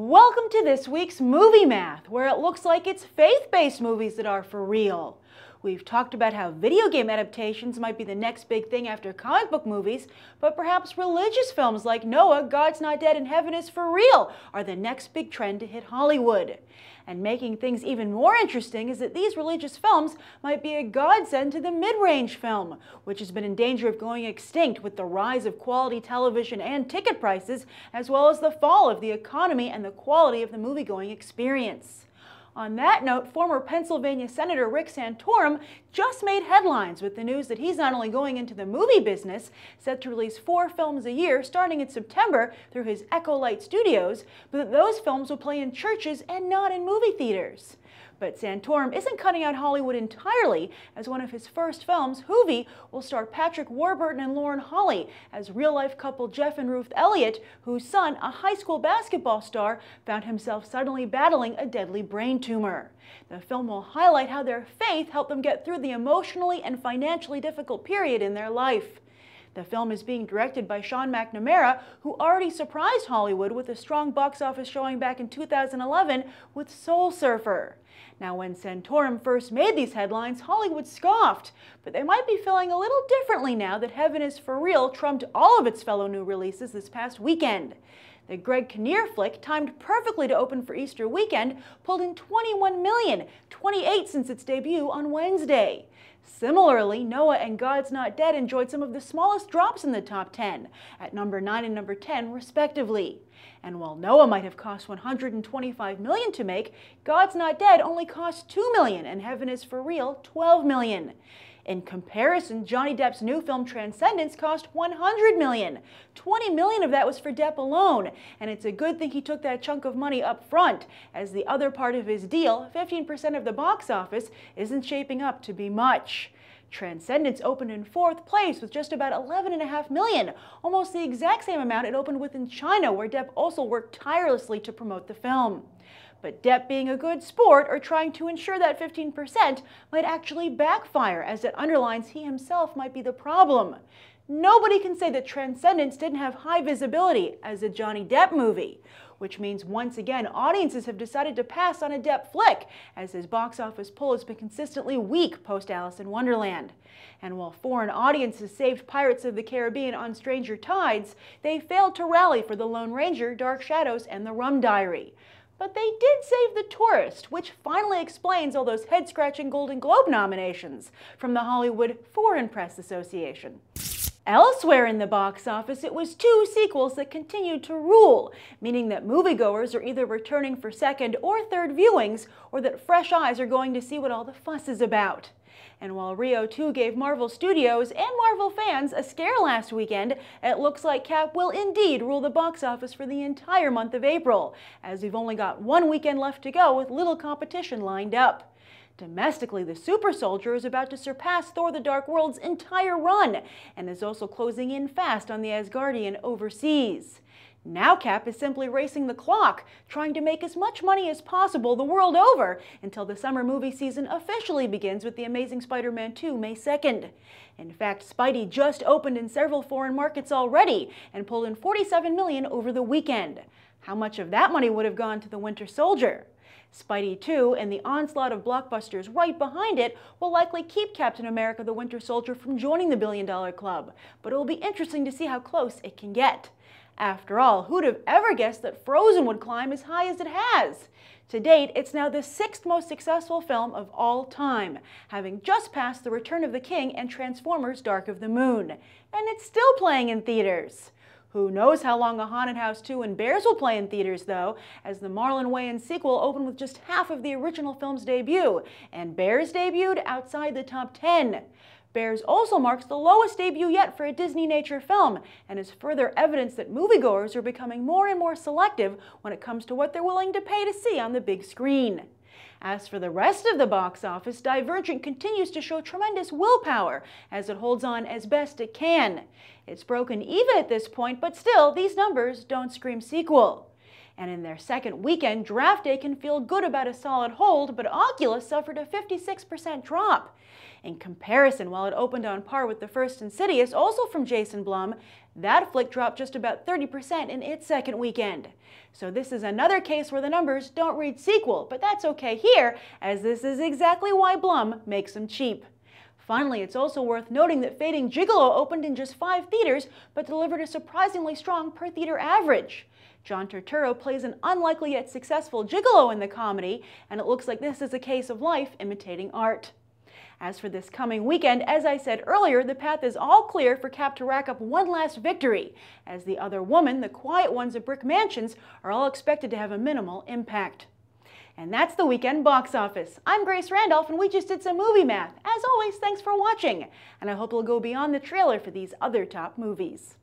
Welcome to this week's Movie Math, where it looks like it's faith based movies that are for real. We've talked about how video game adaptations might be the next big thing after comic book movies, but perhaps religious films like Noah, God's Not Dead, and Heaven is for Real are the next big trend to hit Hollywood. And making things even more interesting is that these religious films might be a godsend to the mid-range film, which has been in danger of going extinct with the rise of quality television and ticket prices, as well as the fall of the economy and the quality of the movie-going experience. On that note, former Pennsylvania Senator Rick Santorum just made headlines with the news that he's not only going into the movie business, set to release four films a year starting in September through his Echo Light Studios, but that those films will play in churches and not in movie theaters. But Santorum isn't cutting out Hollywood entirely, as one of his first films, Hoovy, will star Patrick Warburton and Lauren Holly as real-life couple Jeff and Ruth Elliott, whose son, a high school basketball star, found himself suddenly battling a deadly brain tumor. The film will highlight how their faith helped them get through the emotionally and financially difficult period in their life. The film is being directed by Sean McNamara, who already surprised Hollywood with a strong box office showing back in 2011 with Soul Surfer. Now, when Santorum first made these headlines, Hollywood scoffed, but they might be feeling a little differently now that Heaven is for Real trumped all of its fellow new releases this past weekend. The Greg Kinnear flick, timed perfectly to open for Easter weekend, pulled in 21 million, 28 since its debut on Wednesday. Similarly, Noah and God's Not Dead enjoyed some of the smallest drops in the top 10, at number 9 and number 10, respectively. And while Noah might have cost 125 million to make, God's Not Dead only cost 2 million and Heaven is for Real 12 million. In comparison, Johnny Depp's new film Transcendence cost 100 million. 20 million of that was for Depp alone, and it's a good thing he took that chunk of money up front, as the other part of his deal, 15% of the box office, isn't shaping up to be much. Transcendence opened in fourth place with just about 11.5 million, almost the exact same amount it opened with in China, where Depp also worked tirelessly to promote the film. But Depp being a good sport or trying to ensure that 15% might actually backfire as it underlines he himself might be the problem. Nobody can say that Transcendence didn't have high visibility as a Johnny Depp movie, which means once again audiences have decided to pass on a Depp flick as his box office pull has been consistently weak post Alice in Wonderland. And while foreign audiences saved Pirates of the Caribbean on Stranger Tides, they failed to rally for The Lone Ranger, Dark Shadows, and The Rum Diary. But they did save the tourist, which finally explains all those head scratching Golden Globe nominations from the Hollywood Foreign Press Association. Elsewhere in the box office, it was two sequels that continued to rule, meaning that moviegoers are either returning for second or third viewings, or that fresh eyes are going to see what all the fuss is about. And while Rio 2 gave Marvel Studios and Marvel fans a scare last weekend, it looks like Cap will indeed rule the box office for the entire month of April, as we've only got one weekend left to go with little competition lined up. Domestically, the Super Soldier is about to surpass Thor the Dark World's entire run and is also closing in fast on the Asgardian overseas. Now CAP is simply racing the clock, trying to make as much money as possible the world over until the summer movie season officially begins with The Amazing Spider-Man 2 May 2nd. In fact, Spidey just opened in several foreign markets already and pulled in 47 million over the weekend. How much of that money would have gone to the Winter Soldier? Spidey 2 and the onslaught of blockbusters right behind it will likely keep Captain America the Winter Soldier from joining the billion dollar club, but it will be interesting to see how close it can get. After all, who'd have ever guessed that Frozen would climb as high as it has? To date, it's now the sixth most successful film of all time, having just passed The Return of the King and Transformers Dark of the Moon. And it's still playing in theaters. Who knows how long A Haunted House 2 and Bears will play in theaters, though, as the Marlon Wayans sequel opened with just half of the original film's debut, and Bears debuted outside the top 10. Bears also marks the lowest debut yet for a Disney nature film and is further evidence that moviegoers are becoming more and more selective when it comes to what they're willing to pay to see on the big screen. As for the rest of the box office, Divergent continues to show tremendous willpower as it holds on as best it can. It's broken even at this point, but still, these numbers don't scream sequel. And in their second weekend, Draft Day can feel good about a solid hold, but Oculus suffered a 56% drop. In comparison, while it opened on par with the first Insidious, also from Jason Blum, that flick dropped just about 30% in its second weekend. So this is another case where the numbers don't read sequel, but that's okay here, as this is exactly why Blum makes them cheap. Finally, it's also worth noting that Fading Gigolo opened in just five theaters, but delivered a surprisingly strong per theater average. John Turturro plays an unlikely yet successful gigolo in the comedy, and it looks like this is a case of life imitating art. As for this coming weekend, as I said earlier, the path is all clear for Cap to rack up one last victory, as the other woman, the quiet ones at Brick Mansions, are all expected to have a minimal impact. And that's the weekend box office. I'm Grace Randolph, and we just did some movie math. As always, thanks for watching, and I hope you'll go beyond the trailer for these other top movies.